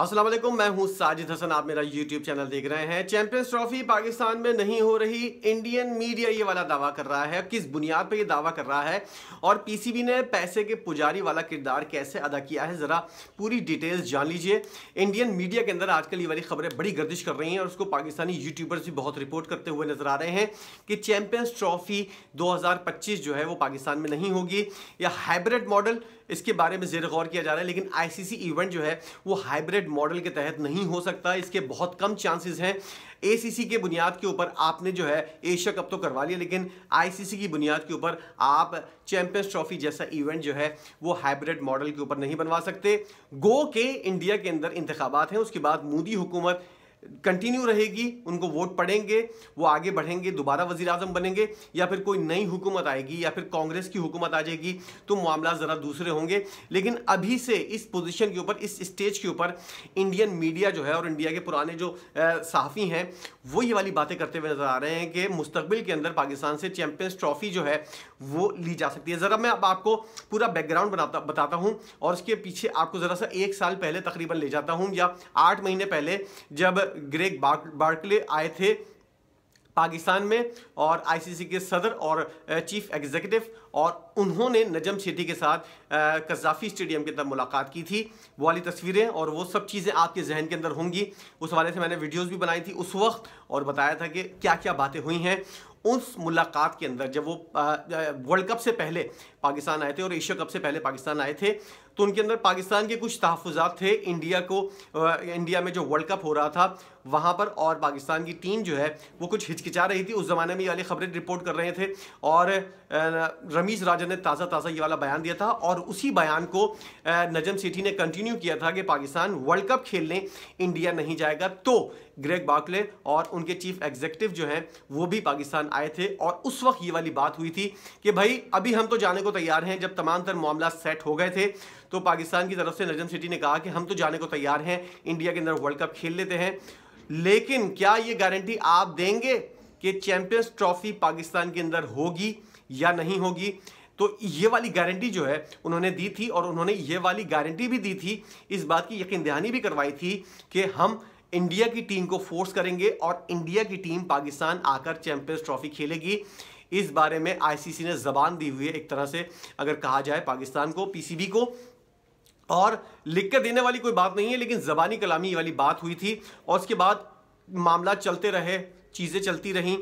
असलम मैं हूं साजिद हसन आप मेरा यूट्यूब चैनल देख रहे हैं चैंपियंस ट्रॉफी पाकिस्तान में नहीं हो रही इंडियन मीडिया ये वाला दावा कर रहा है किस बुनियाद पे ये दावा कर रहा है और पीसीबी ने पैसे के पुजारी वाला किरदार कैसे अदा किया है ज़रा पूरी डिटेल्स जान लीजिए इंडियन मीडिया के अंदर आजकल ये वाली खबरें बड़ी गर्दिश कर रही हैं और उसको पाकिस्तानी यूट्यूबर्स भी बहुत रिपोर्ट करते हुए नजर आ रहे हैं कि चैम्पियंस ट्रॉफी दो जो है वो पाकिस्तान में नहीं होगी या हाइब्रिड मॉडल इसके बारे में जेर गौर किया जा रहा है लेकिन आई इवेंट जो है वो हाइब्रिड हाइब्रिड मॉडल के तहत नहीं हो सकता इसके बहुत कम चांसेस हैं एसीसी के बुनियाद के ऊपर आपने जो है एशिया कप तो करवा लिया लेकिन आईसीसी की बुनियाद के ऊपर आप चैंपियंस ट्रॉफी जैसा इवेंट जो है वो हाइब्रिड मॉडल के ऊपर नहीं बनवा सकते गो के इंडिया के अंदर इंतबात हैं उसके बाद मोदी हुकूमत कंटिन्यू रहेगी उनको वोट पड़ेंगे वो आगे बढ़ेंगे दोबारा वजी अजम बनेंगे या फिर कोई नई हुकूमत आएगी या फिर कांग्रेस की हुकूमत आ जाएगी तो मामला ज़रा दूसरे होंगे लेकिन अभी से इस पोजीशन के ऊपर इस स्टेज के ऊपर इंडियन मीडिया जो है और इंडिया के पुराने जो सहाफ़ी हैं वो ये वाली बातें करते हुए नज़र आ रहे हैं कि मुस्तबिल के अंदर पाकिस्तान से चैम्पियंस ट्रॉफी जो है वो ली जा सकती है ज़रा मैं अब आपको पूरा बैकग्राउंड बनाता बताता हूँ और उसके पीछे आपको ज़रा सा एक साल पहले तकरीबन ले जाता हूँ या आठ महीने पहले जब ग्रेग बार्कले आए थे पाकिस्तान में और आईसीसी के सदर और चीफ एग्जीक्यूटिव और उन्होंने नजम शेट्टी के साथ कज़ाफ़ी स्टेडियम के अंदर मुलाकात की थी वो वाली तस्वीरें और वो सब चीज़ें आपके जहन के अंदर होंगी उस हवाले से मैंने वीडियोस भी बनाई थी उस वक्त और बताया था कि क्या क्या बातें हुई हैं उस मुलाकात के अंदर जब वो वर्ल्ड कप से पहले पाकिस्तान आए थे और एशिया कप से पहले पाकिस्तान आए थे तो उनके अंदर पाकिस्तान के कुछ तहफात थे इंडिया को इंडिया में जो वर्ल्ड कप हो रहा था वहाँ पर और पाकिस्तान की टीम जो है वो कुछ हिचकिचा रही थी उस ज़माने में ये वाली खबरें रिपोर्ट कर रहे थे और रमीश राजन ने ताज़ा ताज़ा ये वाला बयान दिया था और उसी बयान को नजम सेठी ने कंटिन्यू किया था कि पाकिस्तान वर्ल्ड कप खेलने इंडिया नहीं जाएगा तो ग्रेग बाकले और उनके चीफ एग्जीक्यूटिव जो हैं वो भी पाकिस्तान आए थे और उस वक्त ये वाली बात हुई थी कि भाई अभी हम तो जाने को तैयार हैं जब तमाम तर मामला सेट हो गए थे तो पाकिस्तान की तरफ से नजम सिटी ने कहा कि हम तो जाने को तैयार हैं इंडिया के अंदर वर्ल्ड कप खेल लेते हैं लेकिन क्या ये गारंटी आप देंगे कि चैंपियंस ट्रॉफी पाकिस्तान के अंदर होगी या नहीं होगी तो ये वाली गारंटी जो है उन्होंने दी थी और उन्होंने ये वाली गारंटी भी दी थी इस बात की यकीन दहानी भी करवाई थी कि हम इंडिया की टीम को फोर्स करेंगे और इंडिया की टीम पाकिस्तान आकर चैंपियंस ट्रॉफी खेलेगी इस बारे में आईसीसी ने जबान दी हुई है एक तरह से अगर कहा जाए पाकिस्तान को पीसीबी को और लिख कर देने वाली कोई बात नहीं है लेकिन जबानी कलामी वाली बात हुई थी और उसके बाद मामला चलते रहे चीज़ें चलती रहीं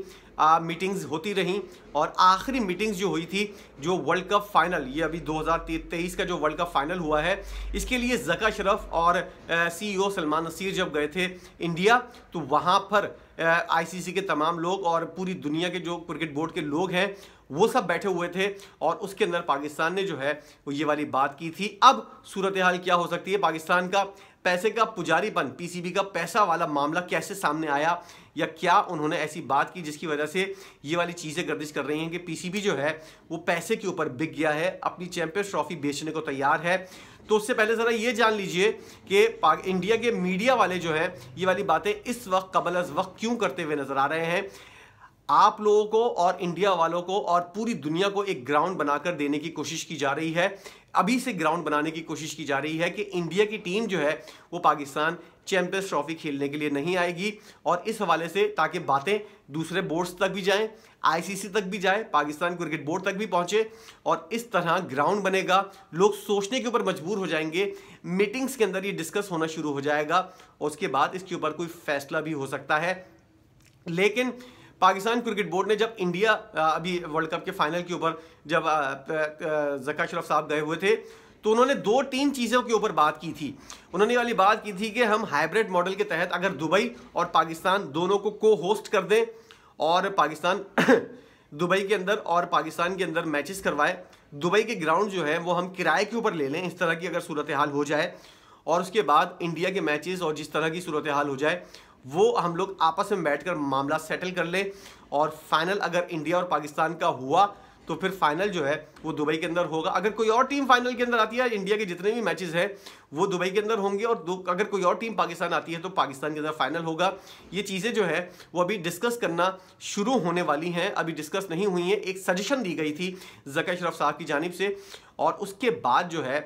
मीटिंग्स होती रहीं और आखिरी मीटिंग्स जो हुई थी जो वर्ल्ड कप फाइनल ये अभी 2023 का जो वर्ल्ड कप फाइनल हुआ है इसके लिए जका शरफ और सीईओ e सलमान नसीर जब गए थे इंडिया तो वहाँ पर आईसीसी के तमाम लोग और पूरी दुनिया के जो क्रिकेट बोर्ड के लोग हैं वो सब बैठे हुए थे और उसके अंदर पाकिस्तान ने जो है वो ये वाली बात की थी अब सूरत हाल क्या हो सकती है पाकिस्तान का पैसे का पुजारीपन पीसीबी का पैसा वाला मामला कैसे सामने आया या क्या उन्होंने ऐसी बात की जिसकी वजह से ये वाली चीज़ें गर्दिश कर रही हैं कि पीसीबी जो है वो पैसे के ऊपर बिक गया है अपनी चैंपियंस ट्रॉफी बेचने को तैयार है तो उससे पहले ज़रा ये जान लीजिए कि इंडिया के मीडिया वाले जो हैं ये वाली बातें इस वक्त कबल अज वक्त क्यों करते हुए नज़र आ रहे हैं आप लोगों को और इंडिया वालों को और पूरी दुनिया को एक ग्राउंड बनाकर देने की कोशिश की जा रही है अभी से ग्राउंड बनाने की कोशिश की जा रही है कि इंडिया की टीम जो है वो पाकिस्तान चैंपियंस ट्रॉफी खेलने के लिए नहीं आएगी और इस हवाले से ताकि बातें दूसरे बोर्ड्स तक भी जाएं आईसीसी तक भी जाए पाकिस्तान क्रिकेट बोर्ड तक भी पहुंचे और इस तरह ग्राउंड बनेगा लोग सोचने के ऊपर मजबूर हो जाएंगे मीटिंग्स के अंदर ये डिस्कस होना शुरू हो जाएगा उसके बाद इसके ऊपर कोई फैसला भी हो सकता है लेकिन पाकिस्तान क्रिकेट बोर्ड ने जब इंडिया अभी वर्ल्ड कप के फाइनल के ऊपर जब जका शरफ साहब गए हुए थे तो उन्होंने दो तीन चीज़ों के ऊपर बात की थी उन्होंने वाली बात की थी कि हम हाइब्रिड मॉडल के तहत अगर दुबई और पाकिस्तान दोनों को को होस्ट कर दें और पाकिस्तान दुबई के अंदर और पाकिस्तान के अंदर मैचेस करवाए दुबई के ग्राउंड जो है वो हम किराए के ऊपर ले लें इस तरह की अगर सूरत हाल हो जाए और उसके बाद इंडिया के मैचेस और जिस तरह की सूरत हाल हो जाए वो हम लोग आपस में बैठकर मामला सेटल कर ले और फाइनल अगर इंडिया और पाकिस्तान का हुआ तो फिर फाइनल जो है वो दुबई के अंदर होगा अगर कोई और टीम फाइनल के अंदर आती है इंडिया के जितने भी मैचेस हैं वो दुबई के अंदर होंगे और अगर कोई और टीम पाकिस्तान आती है तो पाकिस्तान के अंदर फाइनल होगा ये चीज़ें जो है वो अभी डिस्कस करना शुरू होने वाली हैं अभी डिस्कस नहीं हुई हैं एक सजेशन दी गई थी जका रफ साहब की जानब से और उसके बाद जो है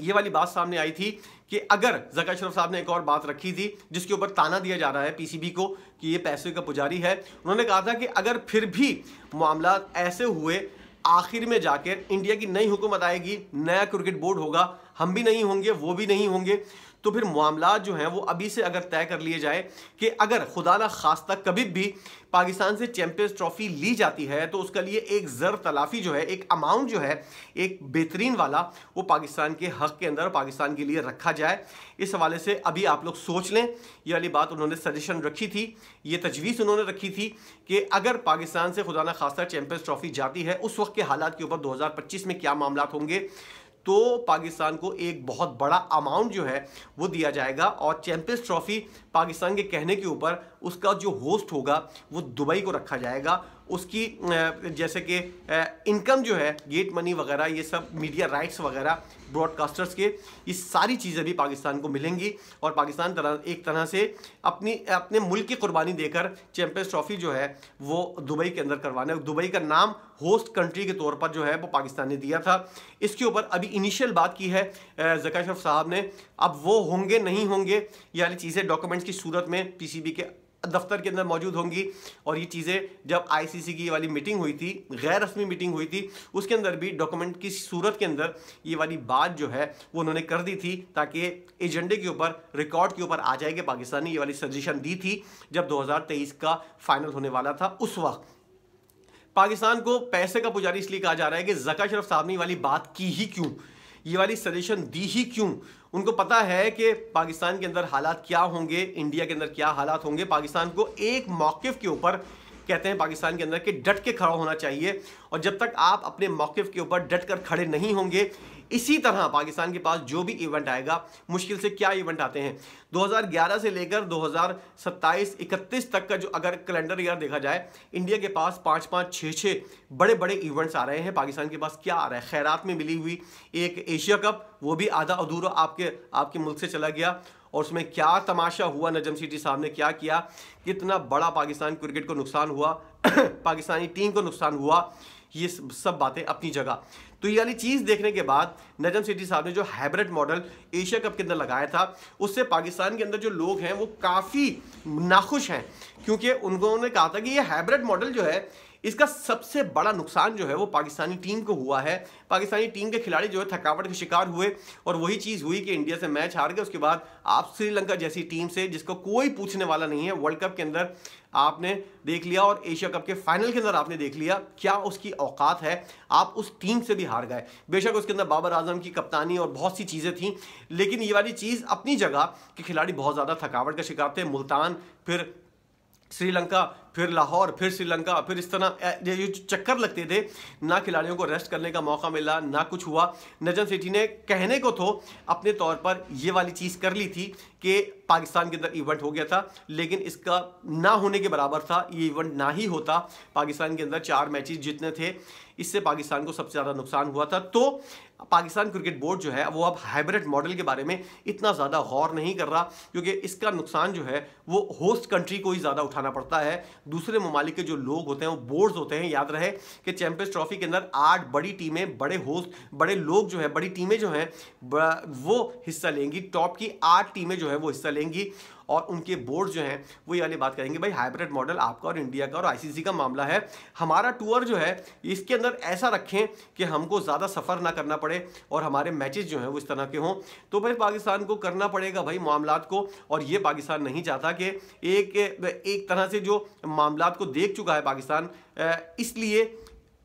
ये वाली बात सामने आई थी कि अगर जका अशरफ साहब ने एक और बात रखी थी जिसके ऊपर ताना दिया जा रहा है पीसीबी को कि ये पैसे का पुजारी है उन्होंने कहा था कि अगर फिर भी मामला ऐसे हुए आखिर में जाकर इंडिया की नई हुकूमत आएगी नया क्रिकेट बोर्ड होगा हम भी नहीं होंगे वो भी नहीं होंगे तो फिर मामला जो हैं वो अभी से अगर तय कर लिए जाए कि अगर खुदा न खास्ता कभी भी पाकिस्तान से चैंपियंस ट्रॉफी ली जाती है तो उसके लिए एक ज़र तलाफ़ी जो है एक अमाउंट जो है एक बेहतरीन वाला वो पाकिस्तान के हक के अंदर पाकिस्तान के लिए रखा जाए इस हवाले से अभी आप लोग सोच लें ये वाली बात उन्होंने सजेशन रखी थी ये तजवीज़ उन्होंने रखी थी कि अगर पाकिस्तान से खुदा न खास्ता चैम्पियंस ट्रॉफी जाती है उस वक्त के हालात के ऊपर दो में क्या मामला होंगे तो पाकिस्तान को एक बहुत बड़ा अमाउंट जो है वो दिया जाएगा और चैंपियंस ट्रॉफी पाकिस्तान के कहने के ऊपर उसका जो होस्ट होगा वो दुबई को रखा जाएगा उसकी जैसे कि इनकम जो है गेट मनी वगैरह ये सब मीडिया राइट्स वगैरह ब्रॉडकास्टर्स के ये सारी चीज़ें भी पाकिस्तान को मिलेंगी और पाकिस्तान तरह एक तरह से अपनी अपने मुल्क की कुर्बानी देकर चैम्पियंस ट्रॉफी जो है वो दुबई के अंदर करवाना है दुबई का नाम होस्ट कंट्री के तौर पर जो है वो पाकिस्तान ने दिया था इसके ऊपर अभी इनिशियल बात की है जका शरफ साहब ने अब वो होंगे नहीं होंगे यानी चीज़ें डॉक्यूमेंट्स की सूरत में पी के दफ्तर के अंदर मौजूद होंगी और ये चीज़ें जब आईसीसी की ये वाली मीटिंग हुई थी गैर रस्मी मीटिंग हुई थी उसके अंदर भी डॉक्यूमेंट की सूरत के अंदर ये वाली बात जो है वो उन्होंने कर दी थी ताकि एजेंडे के ऊपर रिकॉर्ड के ऊपर आ जाए कि पाकिस्तान ने ये वाली सजेशन दी थी जब 2023 का फाइनल होने वाला था उस वक्त पाकिस्तान को पैसे का पुजारी इसलिए कहा जा रहा है कि जका शरफ साहब ने वाली बात की ही क्यों ये वाली सजेशन दी ही क्यों उनको पता है कि पाकिस्तान के अंदर हालात क्या होंगे इंडिया के अंदर क्या हालात होंगे पाकिस्तान को एक मौक़ के ऊपर कहते हैं पाकिस्तान के अंदर कि डट के खड़ा होना चाहिए और जब तक आप अपने मौक़ के ऊपर डट कर खड़े नहीं होंगे इसी तरह पाकिस्तान के पास जो भी इवेंट आएगा मुश्किल से क्या इवेंट आते हैं 2011 से लेकर 2027 31 तक का जो अगर कैलेंडर ईयर देखा जाए इंडिया के पास पाँच पाँच छः छः बड़े बड़े इवेंट्स आ रहे हैं पाकिस्तान के पास क्या आ रहा है खैरात में मिली हुई एक एशिया कप वो भी आधा अधूरा आपके आपके मुल्क से चला गया और उसमें क्या तमाशा हुआ नजम सिटी साहब ने क्या किया कितना बड़ा पाकिस्तान क्रिकेट को नुकसान हुआ पाकिस्तानी टीम को नुकसान हुआ ये सब बातें अपनी जगह तो ये वाली चीज़ देखने के बाद नजम सिटी साहब ने जो हाइब्रिड मॉडल एशिया कप के अंदर लगाया था उससे पाकिस्तान के अंदर जो लोग हैं वो काफ़ी नाखुश हैं क्योंकि उन्होंने कहा था कि ये हाइब्रिड मॉडल जो है इसका सबसे बड़ा नुकसान जो है वो पाकिस्तानी टीम को हुआ है पाकिस्तानी टीम के खिलाड़ी जो है थकावट के शिकार हुए और वही चीज़ हुई कि इंडिया से मैच हार गए उसके बाद आप श्रीलंका जैसी टीम से जिसको कोई पूछने वाला नहीं है वर्ल्ड कप के अंदर आपने देख लिया और एशिया कप के फाइनल के अंदर आपने देख लिया क्या उसकी औकात है आप उस टीम से भी हार गए बेशक उसके अंदर बाबर आजम की कप्तानी और बहुत सी चीज़ें थी लेकिन ये वाली चीज़ अपनी जगह कि खिलाड़ी बहुत ज़्यादा थकावट का शिकार थे मुल्तान फिर श्रीलंका फिर लाहौर फिर श्रीलंका फिर इस तरह ये चक्कर लगते थे ना खिलाड़ियों को रेस्ट करने का मौका मिला ना कुछ हुआ नजम सेठी ने कहने को तो अपने तौर पर ये वाली चीज़ कर ली थी कि पाकिस्तान के अंदर इवेंट हो गया था लेकिन इसका ना होने के बराबर था ये इवेंट ना ही होता पाकिस्तान के अंदर चार मैचेस जितने थे इससे पाकिस्तान को सबसे ज़्यादा नुकसान हुआ था तो पाकिस्तान क्रिकेट बोर्ड जो है वो अब हाइब्रिड मॉडल के बारे में इतना ज़्यादा गौर नहीं कर रहा क्योंकि इसका नुकसान जो है वो होस्ट कंट्री को ही ज़्यादा उठाना पड़ता है दूसरे ममालिक के जो लोग होते हैं वो बोर्ड्स होते हैं याद रहे कि चैंपियंस ट्रॉफी के अंदर आठ बड़ी टीमें बड़े होस्ट बड़े लोग जो है बड़ी टीमें जो हैं वो हिस्सा लेंगी टॉप की आठ टीमें जो है वो हिस्सा लेंगी और उनके बोर्ड जो हैं वो ये वाली बात करेंगे भाई हाइब्रिड मॉडल आपका और इंडिया का और आईसीसी का मामला है हमारा टूर जो है इसके अंदर ऐसा रखें कि हमको ज़्यादा सफ़र ना करना पड़े और हमारे मैचेस जो हैं वो इस तरह के हों तो भाई पाकिस्तान को करना पड़ेगा भाई मामला को और ये पाकिस्तान नहीं चाहता कि एक एक तरह से जो मामला को देख चुका है पाकिस्तान इसलिए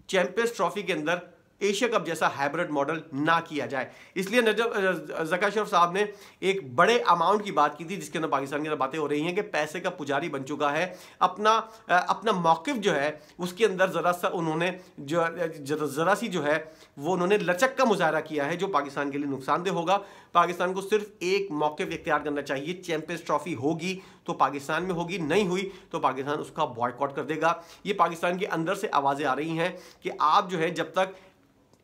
चैंपियंस ट्रॉफी के अंदर एशिया कप जैसा हाइब्रिड मॉडल ना किया जाए इसलिए जका शरफ साहब ने एक बड़े अमाउंट की बात की थी जिसके अंदर पाकिस्तान की अंदर बातें हो रही हैं कि पैसे का पुजारी बन चुका है अपना अपना मौकफ जो है उसके अंदर ज़रा सा उन्होंने जो ज़रा सी जो है वो उन्होंने लचक का मुजाहरा किया है जो पाकिस्तान के लिए नुकसानदेह होगा पाकिस्तान को सिर्फ एक मौके इख्तियार करना चाहिए चैंपियंस ट्रॉफी होगी तो पाकिस्तान में होगी नहीं हुई तो पाकिस्तान उसका बॉयकॉट कर देगा ये पाकिस्तान के अंदर से आवाज़ें आ रही हैं कि आप जो है जब तक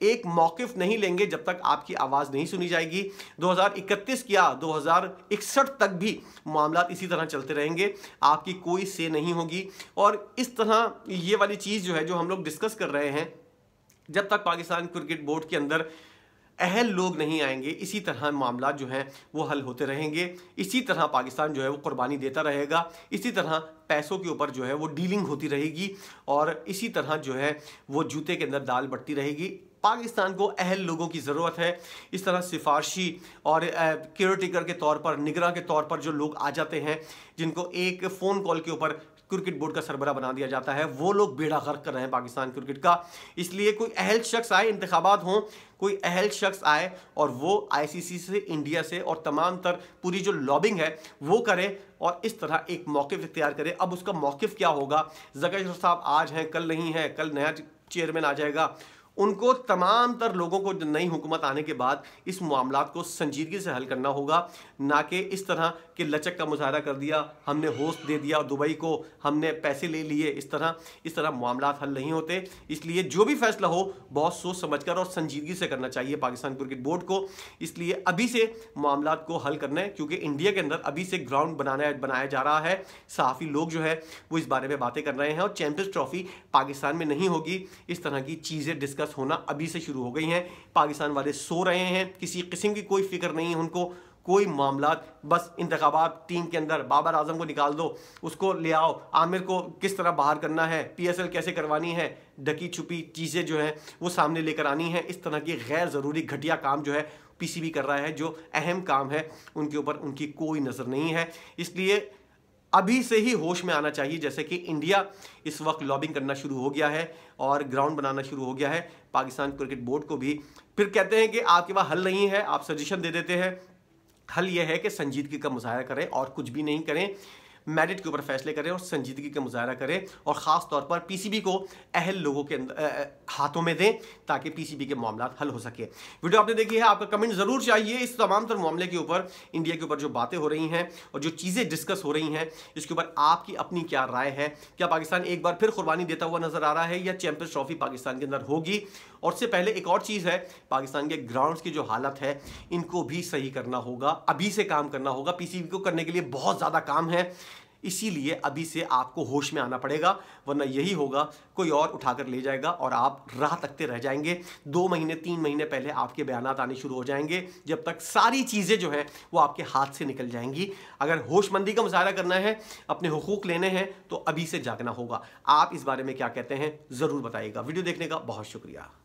एक मौकफ नहीं लेंगे जब तक आपकी आवाज़ नहीं सुनी जाएगी 2031 या 2061 तक भी मामला इसी तरह चलते रहेंगे आपकी कोई से नहीं होगी और इस तरह ये वाली चीज़ जो है जो हम लोग डिस्कस कर रहे हैं जब तक पाकिस्तान क्रिकेट बोर्ड के अंदर अहल लोग नहीं आएंगे इसी तरह मामला जो हैं वो हल होते रहेंगे इसी तरह पाकिस्तान जो है वो कुर्बानी देता रहेगा इसी तरह पैसों के ऊपर जो है वो डीलिंग होती रहेगी और इसी तरह जो है वो जूते के अंदर दाल बढ़ती रहेगी पाकिस्तान को अहल लोगों की ज़रूरत है इस तरह सिफारशी और केयर टेकर के तौर पर निगरान के तौर पर जो लोग आ जाते हैं जिनको एक फ़ोन कॉल के ऊपर क्रिकेट बोर्ड का सरबरा बना दिया जाता है वो लोग बेड़ा गर्क कर रहे हैं पाकिस्तान क्रिकेट का इसलिए कोई अहल शख्स आए इंतबात हों कोई अहल शख्स आए और वो आईसीसी से इंडिया से और तमाम तर पूरी जो लॉबिंग है वो करे और इस तरह एक मौक़ इख्तियार करे अब उसका मौक़ क्या होगा जगह साहब आज हैं कल नहीं है कल नया चेयरमैन आ जाएगा उनको तमाम तर लोगों को नई हुकूमत आने के बाद इस मामला को संजीदगी से हल करना होगा ना कि इस तरह के लचक का मुजाहरा कर दिया हमने होस्ट दे दिया दुबई को हमने पैसे ले लिए इस तरह इस तरह मामला हल नहीं होते इसलिए जो भी फैसला हो बहुत सोच समझ कर और संजीदगी से करना चाहिए पाकिस्तान क्रिकेट बोर्ड को इसलिए अभी से मामला को हल करना है क्योंकि इंडिया के अंदर अभी से ग्राउंड बनाना बनाया जा रहा है सहाफ़ी लोग जो है वो इस बारे में बातें कर रहे हैं और चैम्पियंस ट्रॉफी पाकिस्तान में नहीं होगी इस तरह की चीज़ें डिस्कस शिकस्त होना अभी से शुरू हो गई हैं पाकिस्तान वाले सो रहे हैं किसी किस्म की कोई फिक्र नहीं है उनको कोई मामला बस इंतबात टीम के अंदर बाबर आजम को निकाल दो उसको ले आओ आमिर को किस तरह बाहर करना है पीएसएल कैसे करवानी है ढकी छुपी चीज़ें जो हैं वो सामने लेकर आनी है इस तरह की गैर ज़रूरी घटिया काम जो है पीसीबी कर रहा है जो अहम काम है उनके ऊपर उनकी कोई नज़र नहीं है इसलिए अभी से ही होश में आना चाहिए जैसे कि इंडिया इस वक्त लॉबिंग करना शुरू हो गया है और ग्राउंड बनाना शुरू हो गया है पाकिस्तान क्रिकेट बोर्ड को भी फिर कहते हैं कि आपके पास हल नहीं है आप सजेशन दे देते हैं हल यह है कि संजीदगी का मुजाहरा करें और कुछ भी नहीं करें मेरिट के ऊपर फैसले करें और संजीदगी का मुजाहरा करें और ख़ास तौर पर पीसीबी को अहल लोगों के हाथों में दें ताकि पीसीबी के मामला हल हो सके वीडियो आपने देखी है आपका कमेंट ज़रूर चाहिए इस तमाम तर मामले के ऊपर इंडिया के ऊपर जो बातें हो रही हैं और जो चीज़ें डिस्कस हो रही हैं इसके ऊपर आपकी अपनी क्या राय है क्या पाकिस्तान एक बार फिर कुर्बानी देता हुआ नजर आ रहा है या चैंपियंस ट्रॉफी पाकिस्तान के अंदर होगी और उससे पहले एक और चीज़ है पाकिस्तान के ग्राउंड्स की जो हालत है इनको भी सही करना होगा अभी से काम करना होगा पीसीबी को करने के लिए बहुत ज़्यादा काम है इसीलिए अभी से आपको होश में आना पड़ेगा वरना यही होगा कोई और उठाकर ले जाएगा और आप राह तकते रह जाएंगे दो महीने तीन महीने पहले आपके बयान आने शुरू हो जाएंगे जब तक सारी चीज़ें जो हैं वो आपके हाथ से निकल जाएंगी अगर होशमंदी का मुजाहरा करना है अपने हकूक लेने हैं तो अभी से जागना होगा आप इस बारे में क्या कहते हैं ज़रूर बताइएगा वीडियो देखने का बहुत शुक्रिया